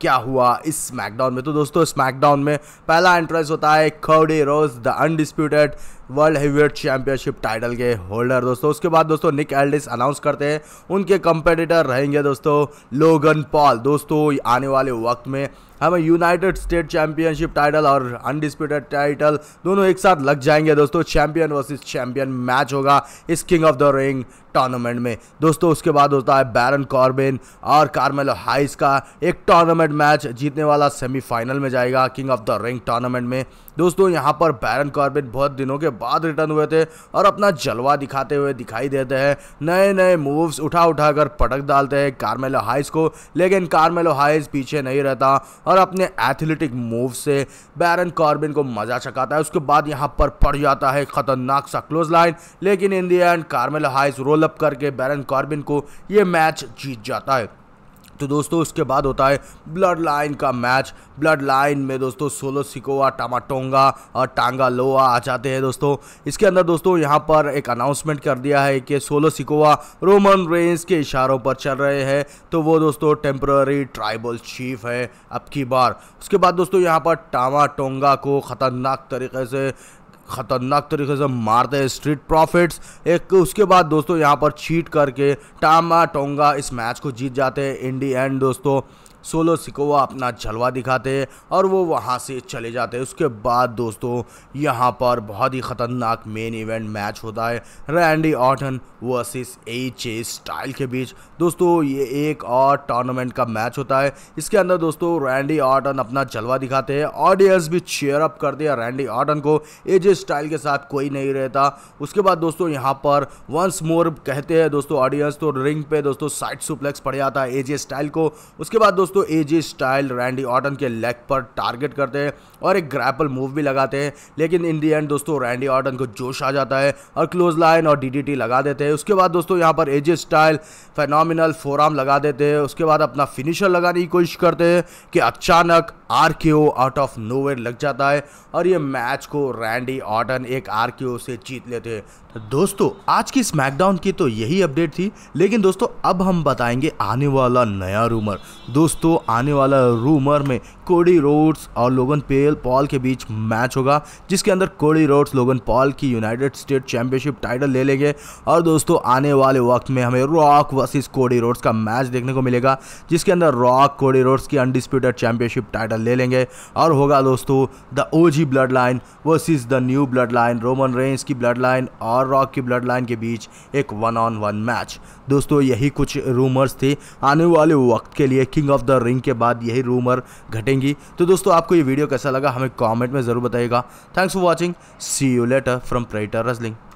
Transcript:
क्या हुआ इस स्मैकडाउन में तो दोस्तों स्मैकडाउन में पहला एंट्रेंस होता है Cody Rhodes the undisputed world heavyweight championship title के होल्डर दोस्तों उसके बाद दोस्तों निक एल्डिस अनाउंस करते हैं उनके कंपेटिटर रहेंगे दोस्तों लोगन पॉल दोस्तों आने वाले वक्त में हमें यूनाइटेड स्टेट चैंपियनशिप टाइटल और अनडिस्प्यूटेड टाइटल दोनों एक साथ लग जाएंगे दोस्तों चैंपियन वर्सेस चैंपियन मैच होगा इस King of the Ring tournament में दोस्तों उसके बाद होता है बैरन कॉर्बिन और कार्मेलो हाइस का एक टूर्नामेंट मैच जीतने वाला सेमीफाइनल में जाएगा King of the Ring tournament में दोस्तों यहाँ पर बैरन कॉर्बिन बहुत दिनों के बाद रिटर्न हुए थे और अपना जलवा दिखाते हुए दिखाई देते हैं नए नए मूव्स उठा उठा कर पटक डालते हैं कार्मेलो हाइस को लेकिन कार्मेलो हाइस पीछे नहीं रहता और अपने एथलेटिक मूव से बैरन कॉर्बिन को मजा चकाता है उसके बाद यहाँ पर पड़ जाता है खतरनाक सा क्लोज लाइन लेकिन in the end Carmelo Hayes roll up करके बैरन कॉर्बिन को ये मैच जीत जाता है तो दोस्तों उसके बाद होता है ब्लड लाइन का मैच ब्लड लाइन में दोस्तों सोलो सिकोवा टामाटोंगा और टांगा लोआ आ जाते हैं दोस्तों इसके अंदर दोस्तों यहाँ पर एक अनाउंसमेंट कर दिया है कि सोलो सिकोवा रोमन रेंस के इशारों पर चल रहे हैं तो वो दोस्तों टेम्प्ररी ट्राइबल चीफ है अब की बार उसके बाद दोस्तों यहाँ पर टामाटोंगा को ख़तरनाक तरीके से खतरनाक तरीके से मारते हैं स्ट्रीट प्रॉफिट्स एक उसके बाद दोस्तों यहाँ पर चीट करके टामा टोंगा इस मैच को जीत जाते हैं इंडी एंड दोस्तों सोलो सिकोवा अपना जलवा दिखाते और वो वहाँ से चले जाते उसके बाद दोस्तों यहाँ पर बहुत ही ख़तरनाक मेन इवेंट मैच होता है Randy Orton versus H A Styles के बीच दोस्तों ये एक और टूर्नामेंट का मैच होता है इसके अंदर दोस्तों रैंडी ऑटन अपना जलवा दिखाते हैं ऑडियंस भी चेयर अप कर दिया रैंडी ऑटन को एच स्टाइल के साथ कोई नहीं रहता उसके बाद दोस्तों यहाँ पर वंस मोर कहते हैं दोस्तों ऑडियंस तो रिंग पे दोस्तों साइड सुप्लेक्स पड़ जाता है एच स्टाइल को उसके बाद दोस्तों दोस्तों एजी स्टाइल रैंडी ऑटन के लेग पर टारगेट करते हैं और एक ग्रैपल मूव भी लगाते हैं लेकिन इन दी एंड दोस्तों रैंडी ऑटन को जोश आ जाता है और क्लोज लाइन और डीडीटी लगा देते हैं उसके बाद दोस्तों यहाँ पर एजी स्टाइल फेनोमिनल फोराम लगा देते हैं उसके बाद अपना फिनिशर लगाने की कोशिश करते हैं कि अचानक आर आउट ऑफ वेयर लग जाता है और ये मैच को रैंडी ऑटन एक आर से जीत लेते हैं तो दोस्तों आज की स्मैकडाउन की तो यही अपडेट थी लेकिन दोस्तों अब हम बताएंगे आने वाला नया रूमर दोस्तों तो आने वाला रूमर में कोडी रोड्स और लोगन पेल पॉल के बीच मैच होगा जिसके अंदर कोडी रोड्स लोगन पॉल की यूनाइटेड स्टेट चैंपियनशिप टाइटल ले लेंगे और दोस्तों आने वाले वक्त में हमें रॉक वर्सेस कोडी रोड्स का मैच देखने को मिलेगा जिसके अंदर रॉक कोडी रोड्स की अनडिस्प्यूटेड चैंपियनशिप टाइटल ले लेंगे और होगा दोस्तों the OG blood line versus the new blood line Roman Reigns की ब्लड लाइन और रॉक की ब्लड लाइन के बीच एक वन ऑन वन मैच दोस्तों यही कुछ रूमर्स थे आने वाले वक्त के लिए King of the the Ring के बाद यही रूमर घटेंगी तो दोस्तों आपको ये वीडियो कैसा लगा हमें कॉमेंट में ज़रूर बताइएगा thanks for watching see you later from Prater rustling